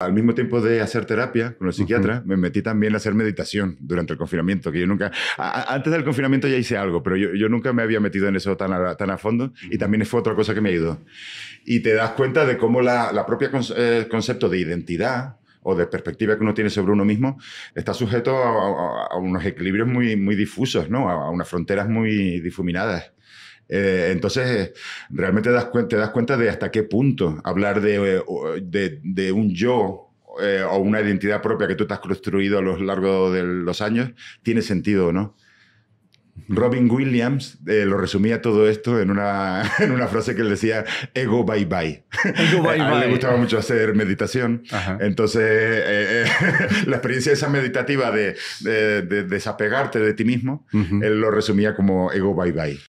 Al mismo tiempo de hacer terapia con el psiquiatra, me metí también a hacer meditación durante el confinamiento, que nunca, antes del confinamiento ya hice algo, pero yo, nunca me había metido en eso tan a, tan a fondo y también fue otra cosa que me ayudó. Y te das cuenta de cómo la, la propia eh, concepto de identidad o de perspectiva que uno tiene sobre uno mismo, está sujeto a, unos equilibrios muy, muy difusos, ¿no? a, unas fronteras muy difuminadas. Eh, entonces, realmente das te das cuenta de hasta qué punto hablar de, eh, de, un yo eh, o una identidad propia que tú te has construido a lo largo de los años tiene sentido no. Robin Williams eh, lo resumía todo esto en una, en una frase que él decía, ego bye bye. A él le gustaba mucho hacer meditación. Entonces, eh, eh, la experiencia esa meditativa de, de, desapegarte de ti mismo, él lo resumía como ego bye bye.